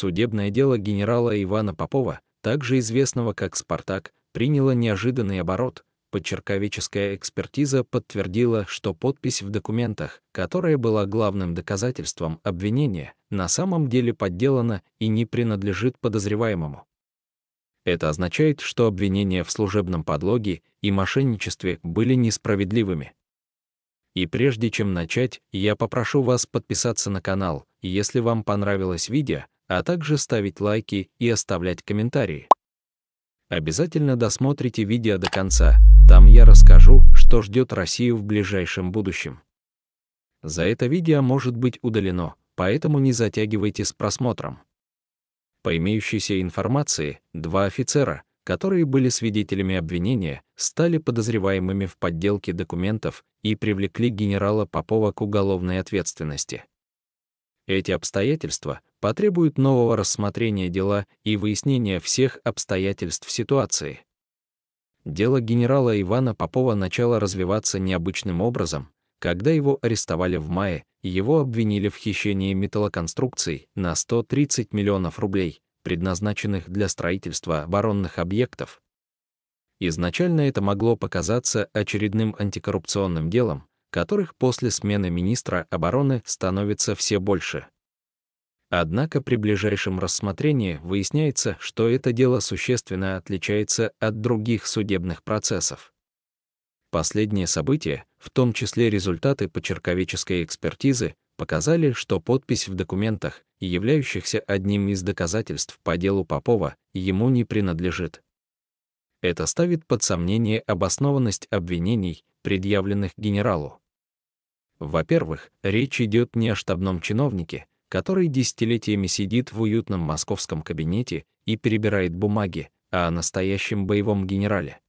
Судебное дело генерала Ивана Попова, также известного как «Спартак», приняло неожиданный оборот. Подчерковеческая экспертиза подтвердила, что подпись в документах, которая была главным доказательством обвинения, на самом деле подделана и не принадлежит подозреваемому. Это означает, что обвинения в служебном подлоге и мошенничестве были несправедливыми. И прежде чем начать, я попрошу вас подписаться на канал, если вам понравилось видео, а также ставить лайки и оставлять комментарии. Обязательно досмотрите видео до конца, там я расскажу, что ждет Россию в ближайшем будущем. За это видео может быть удалено, поэтому не затягивайте с просмотром. По имеющейся информации, два офицера, которые были свидетелями обвинения, стали подозреваемыми в подделке документов и привлекли генерала Попова к уголовной ответственности. Эти обстоятельства потребует нового рассмотрения дела и выяснения всех обстоятельств ситуации. Дело генерала Ивана Попова начало развиваться необычным образом, когда его арестовали в мае, его обвинили в хищении металлоконструкций на 130 миллионов рублей, предназначенных для строительства оборонных объектов. Изначально это могло показаться очередным антикоррупционным делом, которых после смены министра обороны становится все больше. Однако при ближайшем рассмотрении выясняется, что это дело существенно отличается от других судебных процессов. Последние события, в том числе результаты почерковической экспертизы, показали, что подпись в документах, являющихся одним из доказательств по делу Попова, ему не принадлежит. Это ставит под сомнение обоснованность обвинений, предъявленных генералу. Во-первых, речь идет не о штабном чиновнике, который десятилетиями сидит в уютном московском кабинете и перебирает бумаги о настоящем боевом генерале.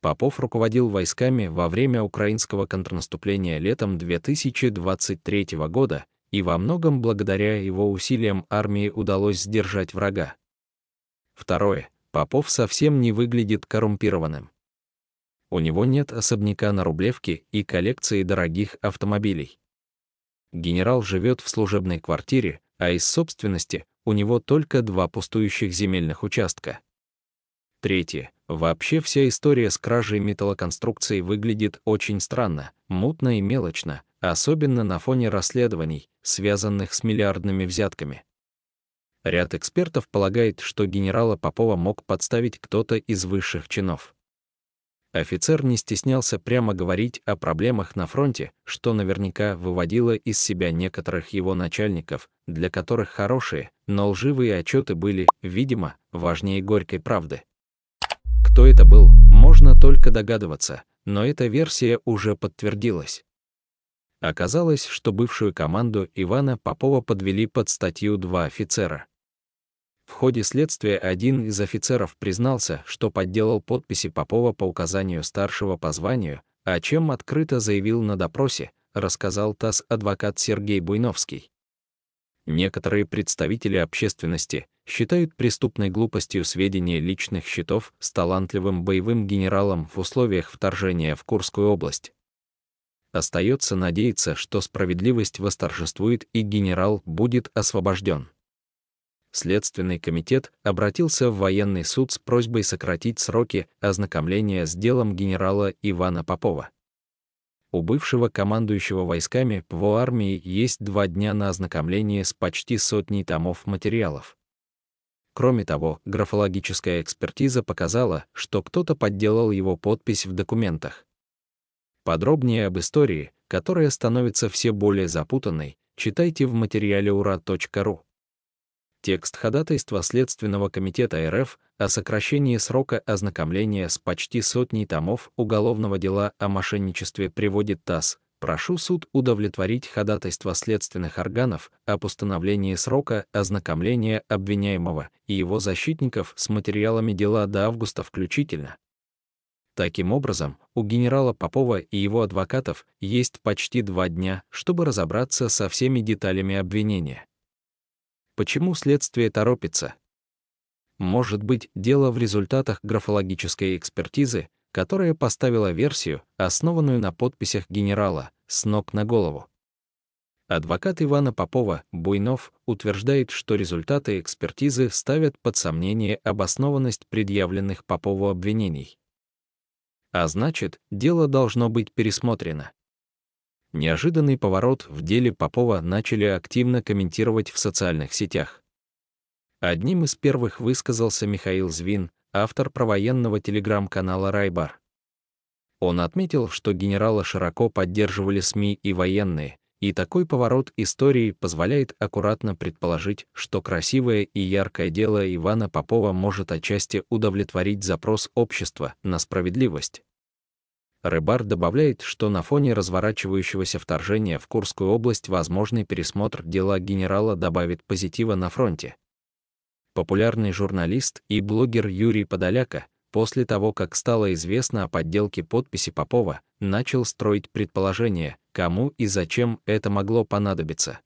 Попов руководил войсками во время украинского контрнаступления летом 2023 года, и во многом благодаря его усилиям армии удалось сдержать врага. Второе. Попов совсем не выглядит коррумпированным. У него нет особняка на Рублевке и коллекции дорогих автомобилей. Генерал живет в служебной квартире, а из собственности у него только два пустующих земельных участка. Третье. Вообще вся история с кражей металлоконструкций выглядит очень странно, мутно и мелочно, особенно на фоне расследований, связанных с миллиардными взятками. Ряд экспертов полагает, что генерала Попова мог подставить кто-то из высших чинов. Офицер не стеснялся прямо говорить о проблемах на фронте, что наверняка выводило из себя некоторых его начальников, для которых хорошие, но лживые отчеты были, видимо, важнее горькой правды. Кто это был, можно только догадываться, но эта версия уже подтвердилась. Оказалось, что бывшую команду Ивана Попова подвели под статью два офицера — в ходе следствия один из офицеров признался, что подделал подписи Попова по указанию старшего по званию, о а чем открыто заявил на допросе, рассказал ТАСС адвокат Сергей Буйновский. Некоторые представители общественности считают преступной глупостью сведения личных счетов с талантливым боевым генералом в условиях вторжения в Курскую область. Остается надеяться, что справедливость восторжествует и генерал будет освобожден. Следственный комитет обратился в военный суд с просьбой сократить сроки ознакомления с делом генерала Ивана Попова. У бывшего командующего войсками ПВО армии есть два дня на ознакомление с почти сотней томов материалов. Кроме того, графологическая экспертиза показала, что кто-то подделал его подпись в документах. Подробнее об истории, которая становится все более запутанной, читайте в материале ура.ру текст ходатайства Следственного комитета РФ о сокращении срока ознакомления с почти сотней томов уголовного дела о мошенничестве приводит ТАСС. Прошу суд удовлетворить ходатайство следственных органов о постановлении срока ознакомления обвиняемого и его защитников с материалами дела до августа включительно. Таким образом, у генерала Попова и его адвокатов есть почти два дня, чтобы разобраться со всеми деталями обвинения. Почему следствие торопится? Может быть, дело в результатах графологической экспертизы, которая поставила версию, основанную на подписях генерала, с ног на голову. Адвокат Ивана Попова, Буйнов, утверждает, что результаты экспертизы ставят под сомнение обоснованность предъявленных Попову обвинений. А значит, дело должно быть пересмотрено неожиданный поворот в деле Попова начали активно комментировать в социальных сетях. Одним из первых высказался Михаил Звин, автор провоенного телеграм-канала «Райбар». Он отметил, что генерала широко поддерживали СМИ и военные, и такой поворот истории позволяет аккуратно предположить, что красивое и яркое дело Ивана Попова может отчасти удовлетворить запрос общества на справедливость. Рыбар добавляет, что на фоне разворачивающегося вторжения в Курскую область возможный пересмотр дела генерала добавит позитива на фронте. Популярный журналист и блогер Юрий Подоляка после того, как стало известно о подделке подписи Попова, начал строить предположение, кому и зачем это могло понадобиться.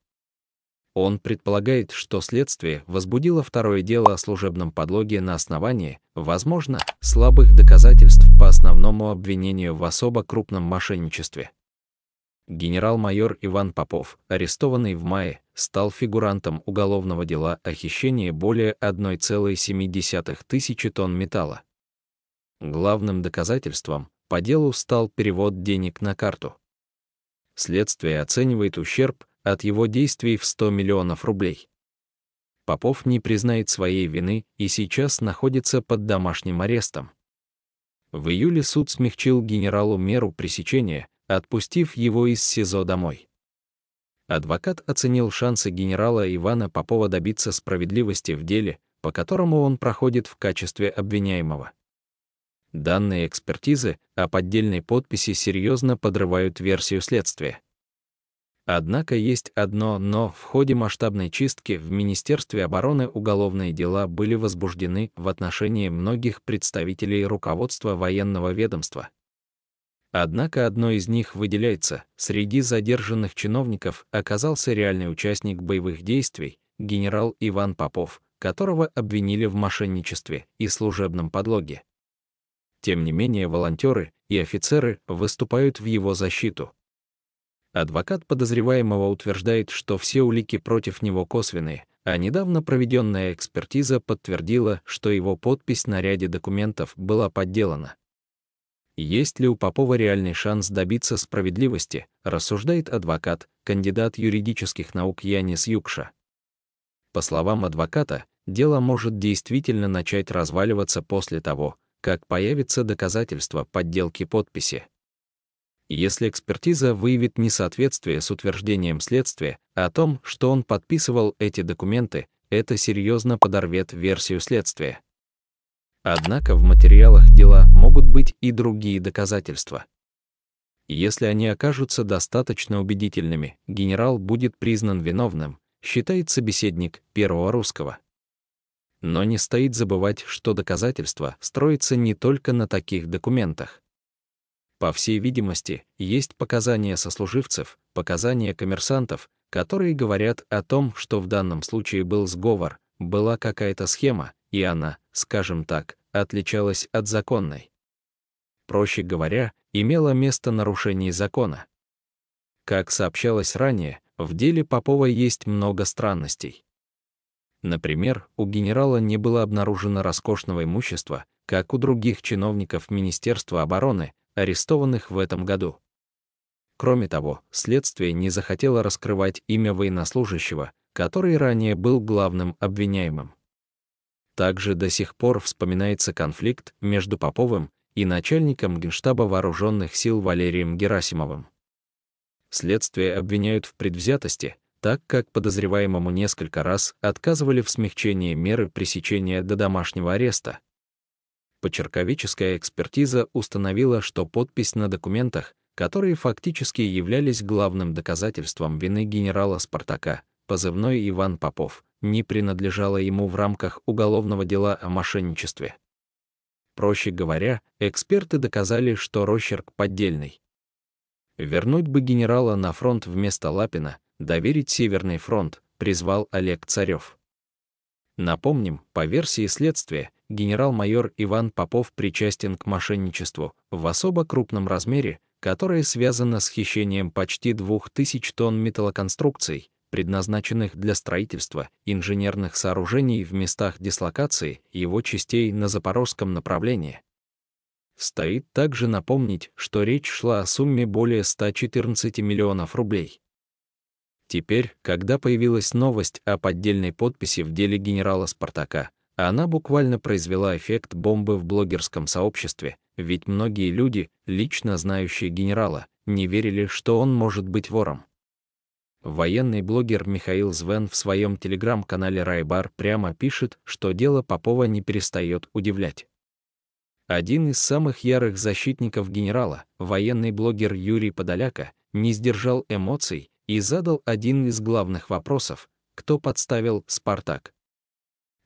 Он предполагает, что следствие возбудило второе дело о служебном подлоге на основании, возможно, слабых доказательств по основному обвинению в особо крупном мошенничестве. Генерал-майор Иван Попов, арестованный в мае, стал фигурантом уголовного дела о хищении более 1,7 тысячи тонн металла. Главным доказательством по делу стал перевод денег на карту. Следствие оценивает ущерб от его действий в 100 миллионов рублей. Попов не признает своей вины и сейчас находится под домашним арестом. В июле суд смягчил генералу меру пресечения, отпустив его из СИЗО домой. Адвокат оценил шансы генерала Ивана Попова добиться справедливости в деле, по которому он проходит в качестве обвиняемого. Данные экспертизы о поддельной подписи серьезно подрывают версию следствия. Однако есть одно «но» в ходе масштабной чистки в Министерстве обороны уголовные дела были возбуждены в отношении многих представителей руководства военного ведомства. Однако одно из них выделяется, среди задержанных чиновников оказался реальный участник боевых действий, генерал Иван Попов, которого обвинили в мошенничестве и служебном подлоге. Тем не менее волонтеры и офицеры выступают в его защиту, Адвокат подозреваемого утверждает, что все улики против него косвенные, а недавно проведенная экспертиза подтвердила, что его подпись на ряде документов была подделана. Есть ли у Попова реальный шанс добиться справедливости, рассуждает адвокат, кандидат юридических наук Янис Юкша. По словам адвоката, дело может действительно начать разваливаться после того, как появятся доказательства подделки подписи если экспертиза выявит несоответствие с утверждением следствия о том, что он подписывал эти документы, это серьезно подорвет версию следствия. Однако в материалах дела могут быть и другие доказательства. Если они окажутся достаточно убедительными, генерал будет признан виновным, считает собеседник первого русского. Но не стоит забывать, что доказательства строятся не только на таких документах. По всей видимости, есть показания сослуживцев, показания коммерсантов, которые говорят о том, что в данном случае был сговор, была какая-то схема, и она, скажем так, отличалась от законной. Проще говоря, имело место нарушение закона. Как сообщалось ранее, в деле Попова есть много странностей. Например, у генерала не было обнаружено роскошного имущества, как у других чиновников Министерства обороны, арестованных в этом году. Кроме того, следствие не захотело раскрывать имя военнослужащего, который ранее был главным обвиняемым. Также до сих пор вспоминается конфликт между Поповым и начальником Генштаба Вооруженных сил Валерием Герасимовым. Следствие обвиняют в предвзятости, так как подозреваемому несколько раз отказывали в смягчении меры пресечения до домашнего ареста, Почерковическая экспертиза установила, что подпись на документах, которые фактически являлись главным доказательством вины генерала Спартака, позывной Иван Попов, не принадлежала ему в рамках уголовного дела о мошенничестве. Проще говоря, эксперты доказали, что росчерк поддельный. Вернуть бы генерала на фронт вместо Лапина, доверить Северный фронт, призвал Олег Царев. Напомним, по версии следствия, генерал-майор Иван Попов причастен к мошенничеству в особо крупном размере, которое связано с хищением почти 2000 тонн металлоконструкций, предназначенных для строительства инженерных сооружений в местах дислокации его частей на запорожском направлении. Стоит также напомнить, что речь шла о сумме более 114 миллионов рублей. Теперь, когда появилась новость о поддельной подписи в деле генерала Спартака, она буквально произвела эффект бомбы в блогерском сообществе, ведь многие люди, лично знающие генерала, не верили, что он может быть вором. Военный блогер Михаил Звен в своем телеграм-канале Райбар прямо пишет, что дело Попова не перестает удивлять. Один из самых ярых защитников генерала, военный блогер Юрий Подоляка, не сдержал эмоций и задал один из главных вопросов, кто подставил «Спартак».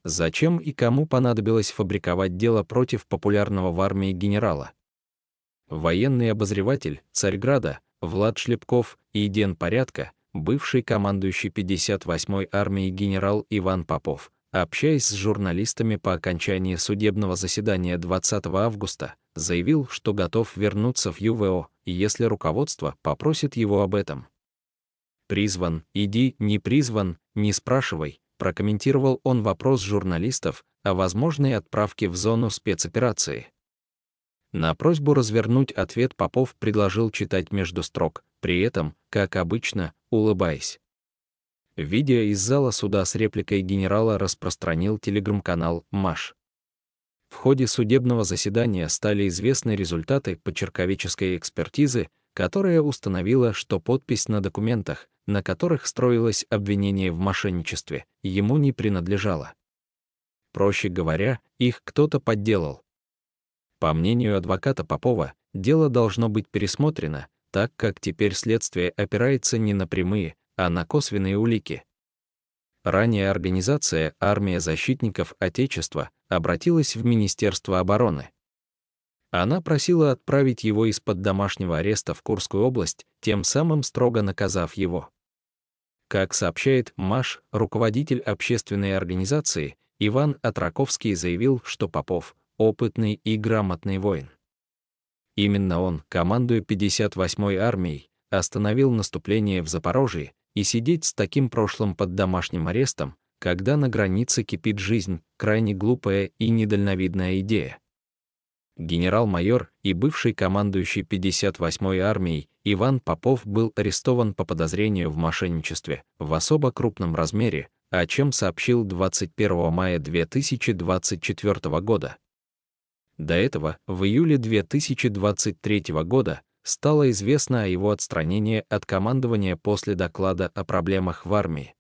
Зачем и кому понадобилось фабриковать дело против популярного в армии генерала? Военный обозреватель Царьграда Влад Шлепков и Ден Порядка, бывший командующий 58-й армией генерал Иван Попов, общаясь с журналистами по окончании судебного заседания 20 августа, заявил, что готов вернуться в ЮВО, если руководство попросит его об этом. Призван, иди, не призван, не спрашивай, прокомментировал он вопрос журналистов о возможной отправке в зону спецоперации. На просьбу развернуть ответ Попов предложил читать между строк, при этом, как обычно, улыбаясь. Видео из зала суда с репликой генерала распространил телеграм-канал «Маш». В ходе судебного заседания стали известны результаты почерковической экспертизы, которая установила, что подпись на документах, на которых строилось обвинение в мошенничестве, ему не принадлежало. Проще говоря, их кто-то подделал. По мнению адвоката Попова, дело должно быть пересмотрено, так как теперь следствие опирается не на прямые, а на косвенные улики. Ранее организация «Армия защитников Отечества» обратилась в Министерство обороны. Она просила отправить его из-под домашнего ареста в Курскую область, тем самым строго наказав его. Как сообщает МАШ, руководитель общественной организации Иван Атраковский заявил, что Попов — опытный и грамотный воин. Именно он, командуя 58-й армией, остановил наступление в Запорожье, и сидеть с таким прошлым под домашним арестом, когда на границе кипит жизнь, крайне глупая и недальновидная идея генерал-майор и бывший командующий 58-й армией Иван Попов был арестован по подозрению в мошенничестве в особо крупном размере, о чем сообщил 21 мая 2024 года. До этого, в июле 2023 года, стало известно о его отстранении от командования после доклада о проблемах в армии.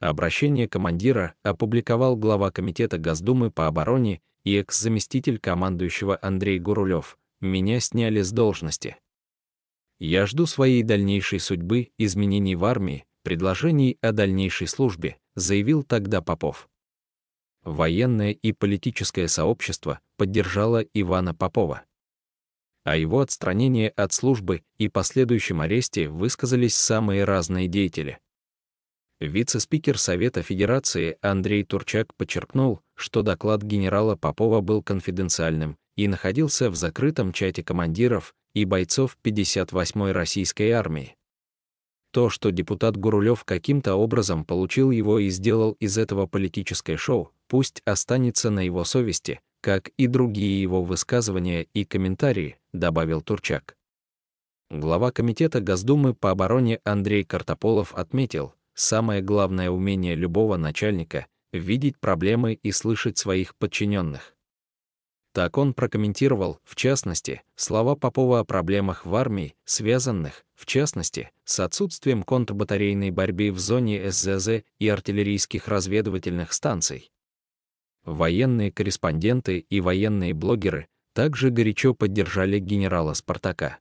Обращение командира опубликовал глава Комитета Госдумы по обороне и экс-заместитель командующего Андрей Гурулев. «Меня сняли с должности. Я жду своей дальнейшей судьбы, изменений в армии, предложений о дальнейшей службе», заявил тогда Попов. Военное и политическое сообщество поддержало Ивана Попова. О его отстранении от службы и последующем аресте высказались самые разные деятели – Вице-спикер Совета Федерации Андрей Турчак подчеркнул, что доклад генерала Попова был конфиденциальным и находился в закрытом чате командиров и бойцов 58-й российской армии. То, что депутат Гурулев каким-то образом получил его и сделал из этого политическое шоу, пусть останется на его совести, как и другие его высказывания и комментарии, добавил Турчак. Глава Комитета Госдумы по обороне Андрей Картополов отметил, Самое главное умение любого начальника — видеть проблемы и слышать своих подчиненных. Так он прокомментировал, в частности, слова Попова о проблемах в армии, связанных, в частности, с отсутствием контрбатарейной борьбы в зоне СЗЗ и артиллерийских разведывательных станций. Военные корреспонденты и военные блогеры также горячо поддержали генерала Спартака.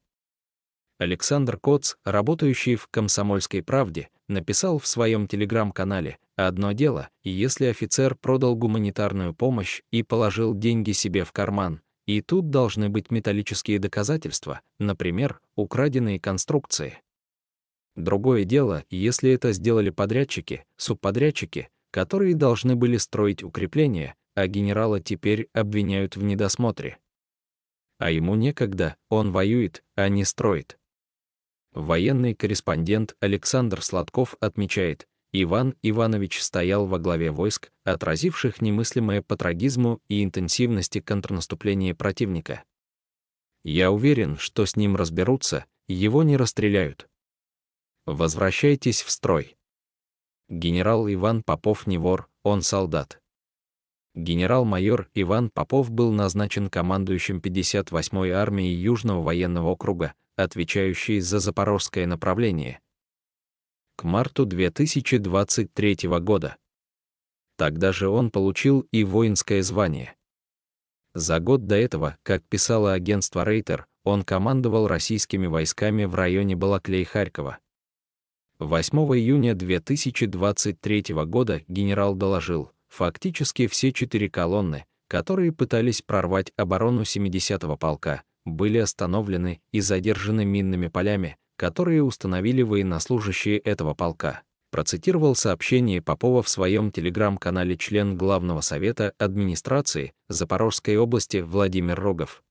Александр Коц, работающий в «Комсомольской правде», написал в своем телеграм-канале, одно дело, если офицер продал гуманитарную помощь и положил деньги себе в карман, и тут должны быть металлические доказательства, например, украденные конструкции. Другое дело, если это сделали подрядчики, субподрядчики, которые должны были строить укрепления, а генерала теперь обвиняют в недосмотре. А ему некогда, он воюет, а не строит. Военный корреспондент Александр Сладков отмечает, Иван Иванович стоял во главе войск, отразивших немыслимое по трагизму и интенсивности контрнаступления противника. Я уверен, что с ним разберутся, его не расстреляют. Возвращайтесь в строй. Генерал Иван Попов не вор, он солдат. Генерал-майор Иван Попов был назначен командующим 58-й армией Южного военного округа, отвечающий за запорожское направление. К марту 2023 года. Тогда же он получил и воинское звание. За год до этого, как писало агентство Рейтер, он командовал российскими войсками в районе Балаклей-Харькова. 8 июня 2023 года генерал доложил, фактически все четыре колонны, которые пытались прорвать оборону 70-го полка, были остановлены и задержаны минными полями, которые установили военнослужащие этого полка. Процитировал сообщение Попова в своем телеграм-канале член Главного совета администрации Запорожской области Владимир Рогов.